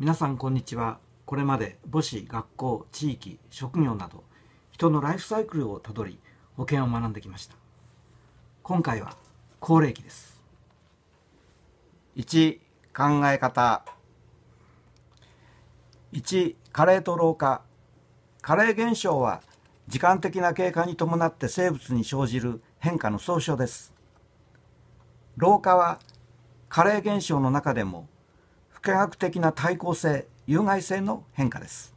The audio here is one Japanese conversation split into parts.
皆さんこんにちはこれまで母子学校地域職業など人のライフサイクルをたどり保険を学んできました今回は高齢期です1考え方1加齢と老化加齢現象は時間的な経過に伴って生物に生じる変化の総称です老化は加齢現象の中でも科学的な対抗性有害性の変化です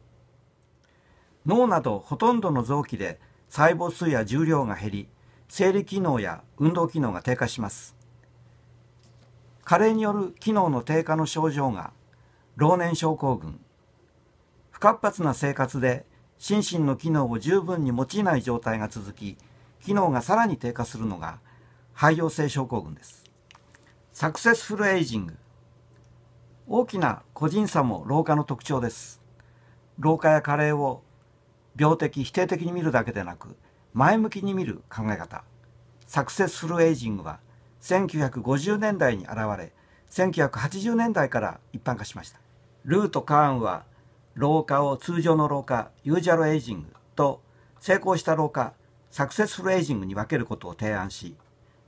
脳などほとんどの臓器で細胞数や重量が減り生理機能や運動機能が低下します加齢による機能の低下の症状が老年症候群不活発な生活で心身の機能を十分に用いない状態が続き機能がさらに低下するのが肺用性症候群ですサクセスフルエイジング大きな個人差も老化の特徴です老化や加齢を病的否定的に見るだけでなく前向きに見る考え方サクセスフルエイジングは1950年代に現れ1980年代から一般化しましたルート・カーンは老化を通常の老化ユージャルエイジングと成功した老化サクセスフルエイジングに分けることを提案し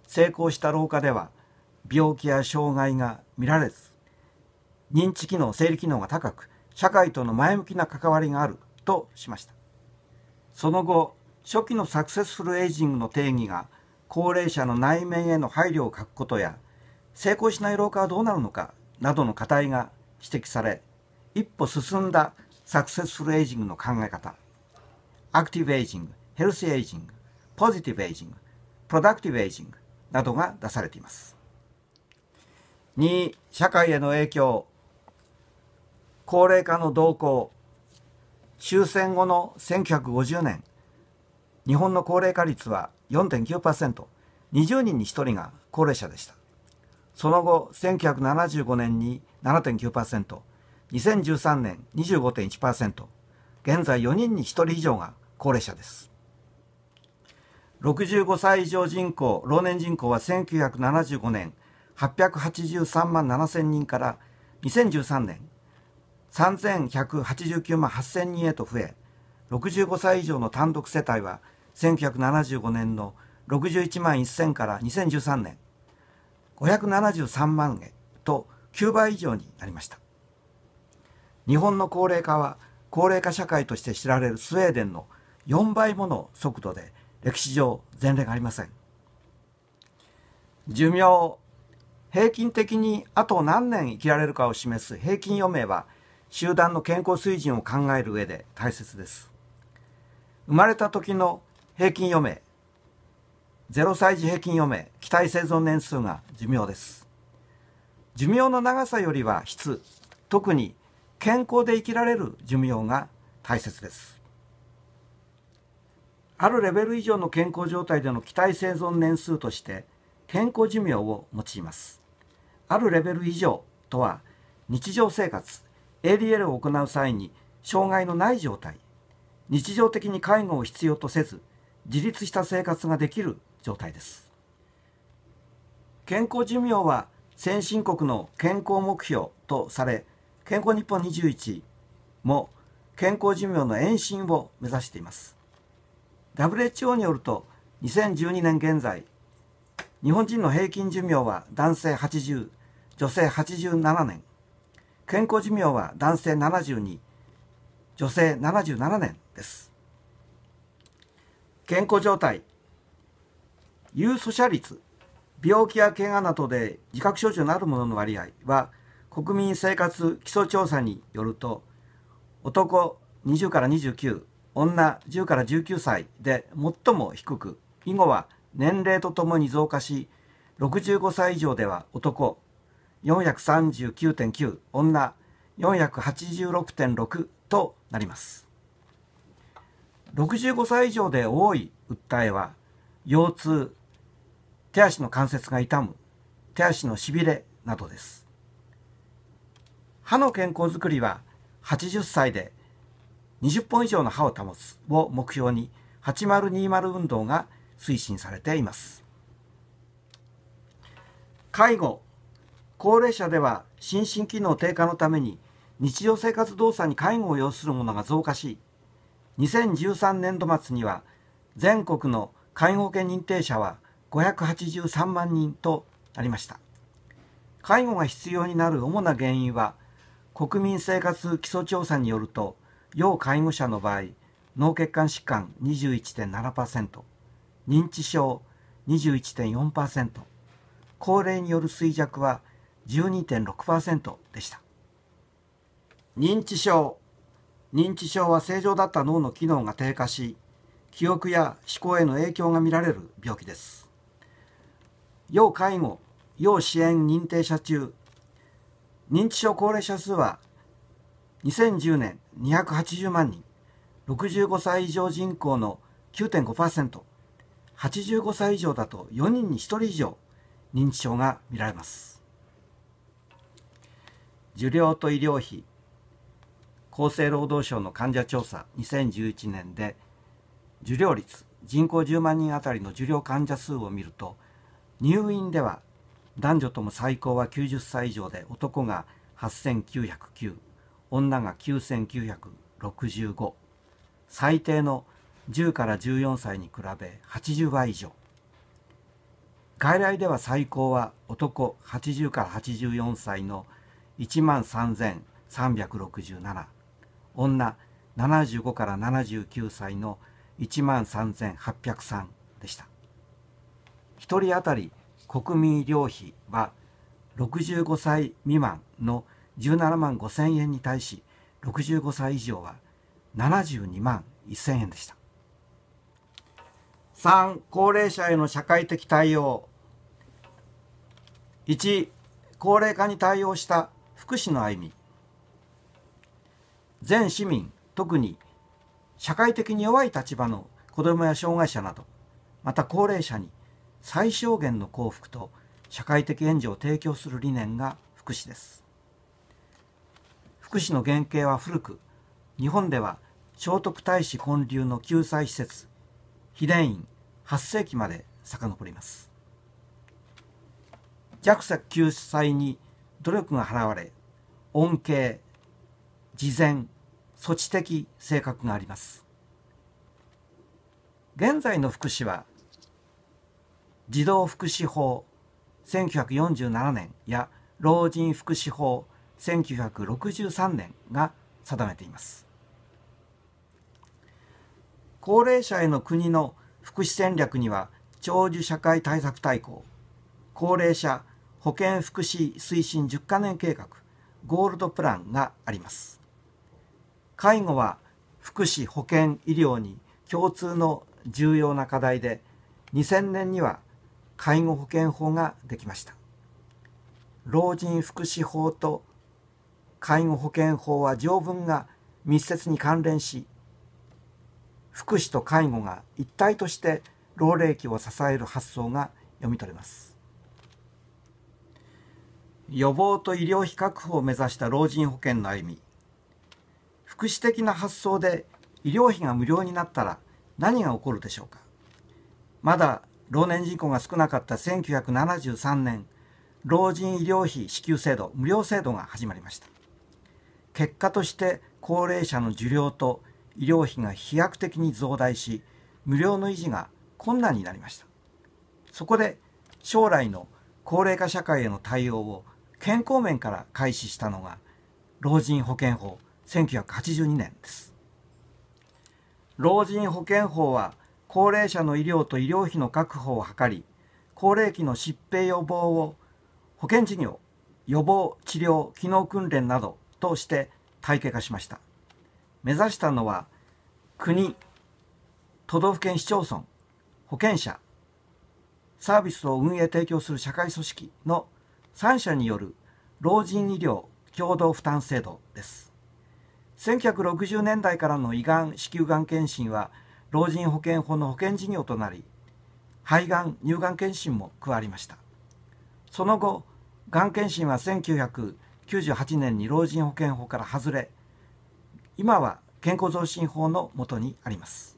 成功した老化では病気や障害が見られず認知機能生理機能が高く社会との前向きな関わりがあるとしましたその後初期のサクセスフルエイジングの定義が高齢者の内面への配慮を欠くことや成功しない老化はどうなるのかなどの課題が指摘され一歩進んだサクセスフルエイジングの考え方アクティブエイジングヘルシーエイジングポジティブエイジングプロダクティブエイジングなどが出されています2社会への影響高齢化の動向終戦後の1950年日本の高齢化率は 4.9%20 人に1人が高齢者でしたその後1975年に 7.9%2013 年25.1%現在4人に1人以上が高齢者です65歳以上人口老年人口は1975年883万7000人から2013年3189万8000人へと増え65歳以上の単独世帯は1975年の61万1000から2013年573万へと9倍以上になりました日本の高齢化は高齢化社会として知られるスウェーデンの4倍もの速度で歴史上前例がありません寿命平均的にあと何年生きられるかを示す平均余命は集団の健康水準を考える上で大切です。生まれた時の平均余命、0歳児平均余命、期待生存年数が寿命です。寿命の長さよりは質、特に健康で生きられる寿命が大切です。あるレベル以上の健康状態での期待生存年数として健康寿命を用います。あるレベル以上とは日常生活、ADL を行う際に障害のない状態日常的に介護を必要とせず自立した生活ができる状態です健康寿命は先進国の健康目標とされ健康日本21も健康寿命の延伸を目指しています WHO によると2012年現在日本人の平均寿命は男性80女性87年健康寿命は男性72女性77年です健康状態有訴者率病気や怪我などで自覚症状のあるものの割合は国民生活基礎調査によると男20から29女10から19歳で最も低く以後は年齢とともに増加し65歳以上では男439.9女486.6となります65歳以上で多い訴えは腰痛手足の関節が痛む手足のしびれなどです歯の健康づくりは80歳で20本以上の歯を保つを目標に8020運動が推進されています介護高齢者では心身機能低下のために日常生活動作に介護を要するものが増加し2013年度末には全国の介護保険認定者は583万人となりました介護が必要になる主な原因は国民生活基礎調査によると要介護者の場合脳血管疾患21.7%認知症21.4%高齢による衰弱は2 1 12.6%でした認知症認知症は正常だった脳の機能が低下し記憶や思考への影響が見られる病気です要介護要支援認定者中認知症高齢者数は2010年280万人65歳以上人口の 9.5%85 歳以上だと4人に1人以上認知症が見られます受領と医療費厚生労働省の患者調査2011年で受領率人口10万人あたりの受領患者数を見ると入院では男女とも最高は90歳以上で男が8909女が9965最低の10から14歳に比べ80倍以上外来では最高は男80から84歳の1万3367女75から79歳の1万3803でした1人当たり国民医療費は65歳未満の17万5000円に対し65歳以上は72万1000円でした3高齢者への社会的対応1高齢化に対応した福祉の歩み全市民特に社会的に弱い立場の子どもや障害者などまた高齢者に最小限の幸福と社会的援助を提供する理念が福祉です福祉の原型は古く日本では聖徳太子建立の救済施設秘伝院8世紀まで遡ります弱者救済に努力が払われ恩恵事前措置的性格があります現在の福祉は児童福祉法1947年や老人福祉法1963年が定めています高齢者への国の福祉戦略には長寿社会対策大綱高齢者保健福祉推進10カ年計画ゴールドプランがあります介護は福祉保健医療に共通の重要な課題で2000年には介護保険法ができました老人福祉法と介護保険法は条文が密接に関連し福祉と介護が一体として老齢期を支える発想が読み取れます予防と医療費確保を目指した老人保険の歩み福祉的な発想で医療費が無料になったら何が起こるでしょうかまだ老年人口が少なかった1973年老人医療費支給制度無料制度が始まりました結果として高齢者の受領と医療費が飛躍的に増大し無料の維持が困難になりましたそこで将来の高齢化社会への対応を健康面から開始したのが老人保険法1982年です。老人保険法は高齢者の医療と医療費の確保を図り高齢期の疾病予防を保険事業予防治療機能訓練などとして体系化しました目指したのは国都道府県市町村保険者サービスを運営提供する社会組織の3社による老人医療共同負担制度です1960年代からの胃がん子宮がん検診は老人保険法の保険事業となり肺がん乳がん検診も加わりましたその後がん検診は1998年に老人保険法から外れ今は健康増進法のもとにあります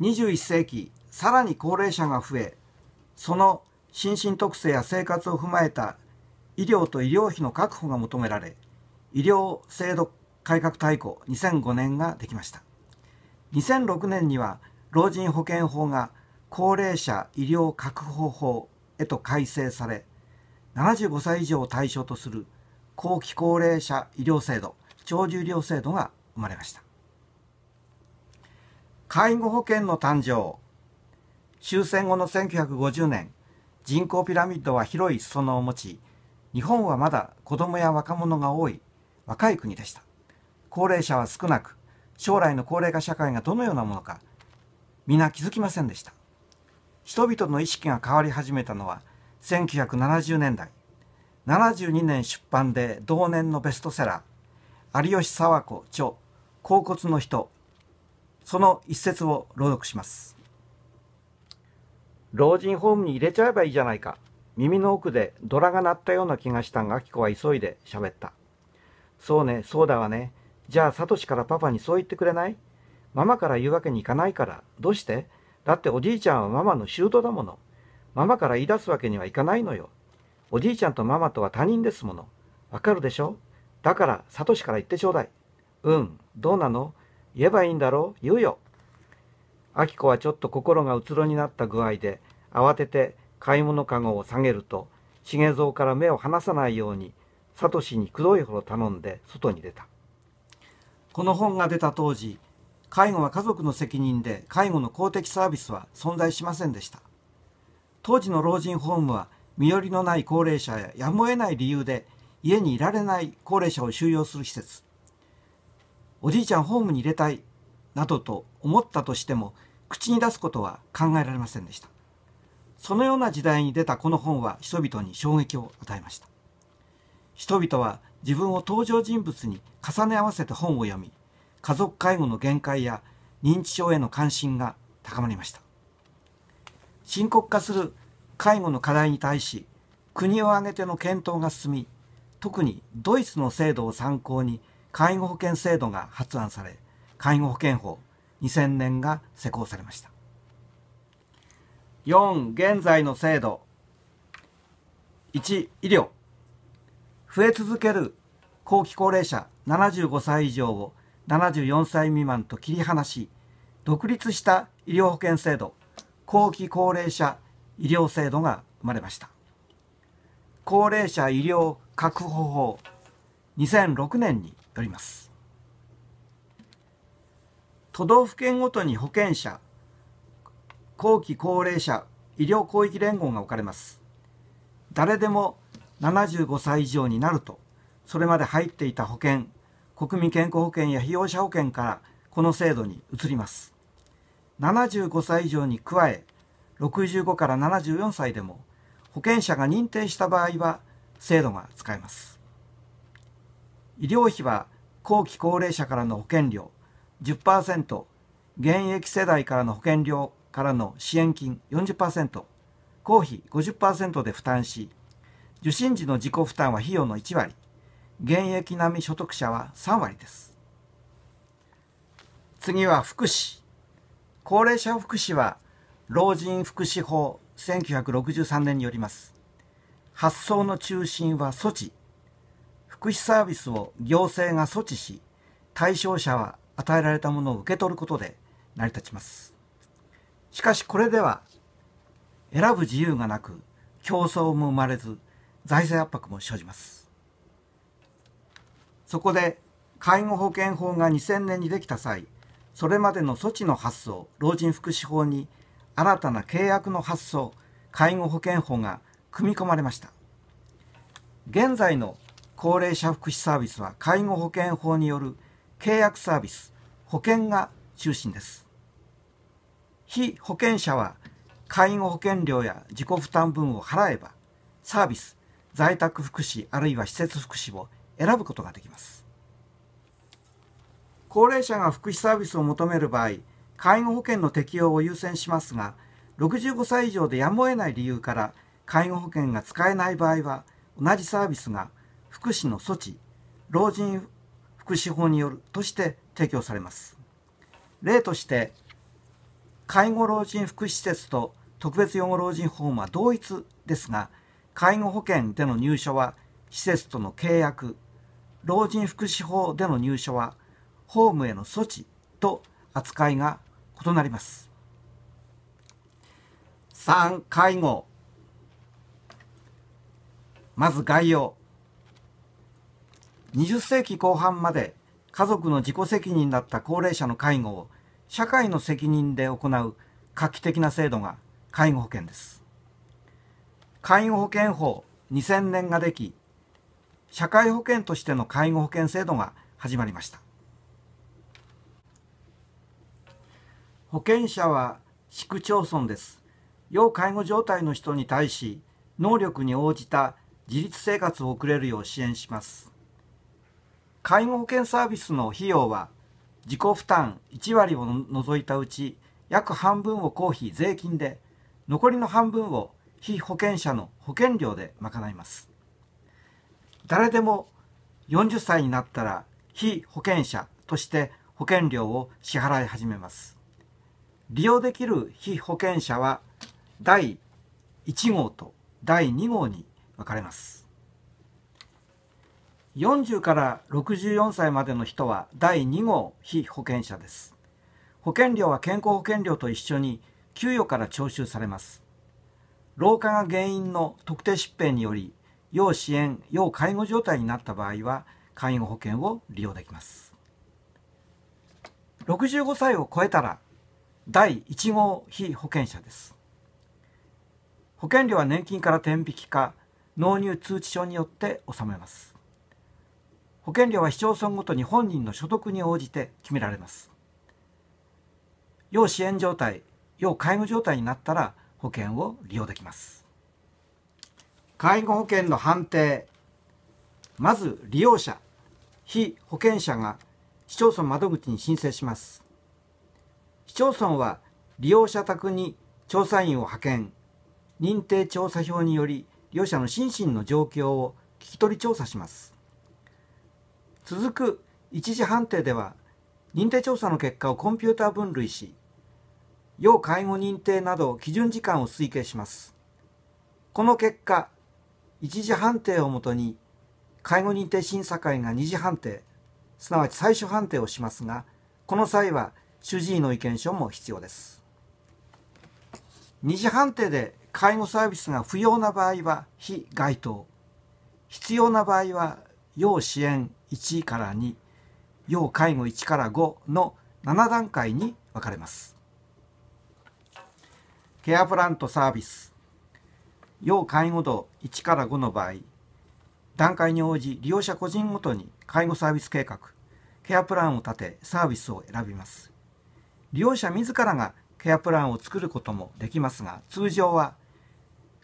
21世紀さらに高齢者が増えその心身特性や生活を踏まえた医療と医療費の確保が求められ医療制度改革大綱2005年ができました2006年には老人保険法が高齢者医療確保法へと改正され75歳以上を対象とする後期高齢者医療制度長寿医療制度が生まれました介護保険の誕生終戦後の1950年人口ピラミッドは広い裾野を持ち、日本はまだ子供や若者が多い若い国でした。高齢者は少なく、将来の高齢化社会がどのようなものか、皆気づきませんでした。人々の意識が変わり始めたのは1970年代。72年出版で同年のベストセラー、有吉佐和子著、甲骨の人、その一節を朗読します。老人ホームに入れちゃえばいいじゃないか。耳の奥でドラが鳴ったような気がしたが、アキは急いで喋った。そうね、そうだわね。じゃあ、サトシからパパにそう言ってくれないママから言うわけにいかないから。どうしてだっておじいちゃんはママの舅だもの。ママから言い出すわけにはいかないのよ。おじいちゃんとママとは他人ですもの。わかるでしょだから、サトシから言ってちょうだい。うん、どうなの言えばいいんだろう言うよ。明子はちょっと心がうつろになった具合で慌てて買い物かごを下げると重蔵から目を離さないようにサトシにくどいほど頼んで外に出たこの本が出た当時介護は家族の責任で介護の公的サービスは存在しませんでした当時の老人ホームは身寄りのない高齢者ややむを得ない理由で家にいられない高齢者を収容する施設おじいちゃんホームに入れたいなどと思ったとしても口に出すことは考えられませんでしたそのような時代に出たこの本は人々に衝撃を与えました人々は自分を登場人物に重ね合わせて本を読み家族介護の限界や認知症への関心が高まりました深刻化する介護の課題に対し国を挙げての検討が進み特にドイツの制度を参考に介護保険制度が発案され介護保険法2000年が施行されました4現在の制度1医療増え続ける後期高齢者75歳以上を74歳未満と切り離し独立した医療保険制度後期高齢者医療制度が生まれました高齢者医療確保法2006年によります都道府県ごとに保険者、後期高齢者医療広域連合が置かれます。誰でも75歳以上になると、それまで入っていた保険、国民健康保険や被用者保険からこの制度に移ります。75歳以上に加え、65から74歳でも保険者が認定した場合は制度が使えます。医療費は後期高齢者からの保険料、10%、現役世代からの保険料からの支援金40%、公費50%で負担し、受診時の自己負担は費用の1割、現役並み所得者は3割です。次は福祉。高齢者福祉は、老人福祉法1963年によります。発想の中心は措置。福祉サービスを行政が措置し、対象者は与えられたものを受け取ることで成り立ちますしかしこれでは選ぶ自由がなく競争も生まれず財政圧迫も生じますそこで介護保険法が2000年にできた際それまでの措置の発想老人福祉法に新たな契約の発想介護保険法が組み込まれました現在の高齢者福祉サービスは介護保険法による契約サービス保険が中心です。被保険者は介護保険料や自己負担分を払えばサービス、在宅福祉あるいは施設福祉を選ぶことができます。高齢者が福祉サービスを求める場合、介護保険の適用を優先しますが、65歳以上でやむを得ない理由から介護保険が使えない場合は、同じサービスが福祉の措置、老人福祉法によるとして提供されます例として介護老人福祉施設と特別養護老人ホームは同一ですが介護保険での入所は施設との契約老人福祉法での入所はホームへの措置と扱いが異なります3介護まず概要20世紀後半まで家族の自己責任だった高齢者の介護を社会の責任で行う画期的な制度が介護保険です。介護保険法2000年ができ、社会保険としての介護保険制度が始まりました。保険者は市区町村です。要介護状態の人に対し、能力に応じた自立生活を送れるよう支援します。介護保険サービスの費用は自己負担1割を除いたうち約半分を公費税金で残りの半分を被保険者の保険料で賄います誰でも40歳になったら被保険者として保険料を支払い始めます利用できる被保険者は第1号と第2号に分かれます40から64歳までの人は第2号被保険者です保険料は健康保険料と一緒に給与から徴収されます老化が原因の特定疾病により要支援要介護状態になった場合は介護保険を利用できます65歳を超えたら第1号被保険者です保険料は年金から天引きか納入通知書によって納めます保険料は市町村ごとに本人の所得に応じて決められます要支援状態要介護状態になったら保険を利用できます介護保険の判定まず利用者被保険者が市町村窓口に申請します市町村は利用者宅に調査員を派遣認定調査票により利用者の心身の状況を聞き取り調査します続く一次判定では認定調査の結果をコンピューター分類し要介護認定など基準時間を推計しますこの結果一次判定をもとに介護認定審査会が二次判定すなわち最初判定をしますがこの際は主治医の意見書も必要です二次判定で介護サービスが不要な場合は非該当必要な場合は要支援1から2要介護1から5の7段階に分かれますケアプランとサービス要介護度1から5の場合段階に応じ利用者個人ごとに介護サービス計画ケアプランを立てサービスを選びます利用者自らがケアプランを作ることもできますが通常は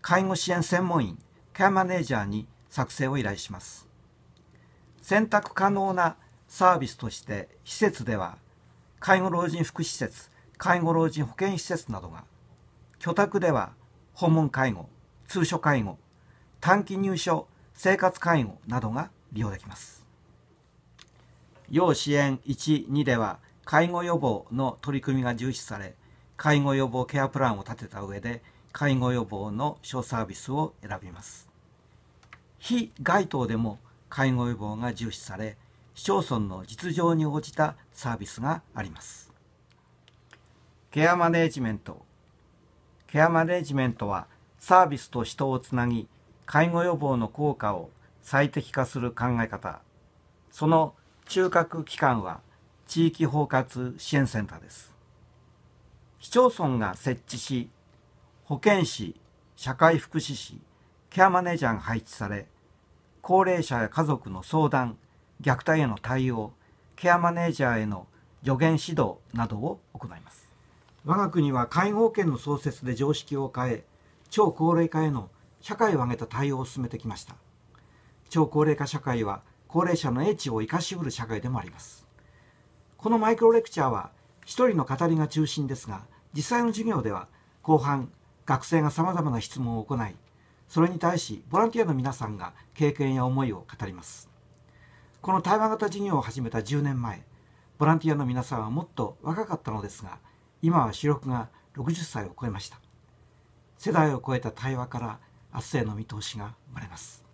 介護支援専門員ケアマネージャーに作成を依頼します選択可能なサービスとして施設では介護老人福祉施設介護老人保健施設などが居宅では訪問介護通所介護短期入所生活介護などが利用できます要支援12では介護予防の取り組みが重視され介護予防ケアプランを立てた上で介護予防の小サービスを選びます非該当でも介護予防が重視され市町村の実情に応じたサービスがありますケアマネジメントケアマネジメントはサービスと人をつなぎ介護予防の効果を最適化する考え方その中核機関は地域包括支援センターです市町村が設置し保健師社会福祉士ケアマネージャーが配置され高齢者や家族の相談、虐待への対応、ケアマネージャーへの助言指導などを行います。我が国は介護保険の創設で常識を変え、超高齢化への社会を挙げた対応を進めてきました。超高齢化社会は高齢者の英知を生かしうる社会でもあります。このマイクロレクチャーは一人の語りが中心ですが、実際の授業では後半、学生が様々な質問を行い、それに対しボランティアの皆さんが経験や思いを語りますこの対話型事業を始めた10年前ボランティアの皆さんはもっと若かったのですが今は主力が60歳を超えました世代を超えた対話から明日への見通しが生まれます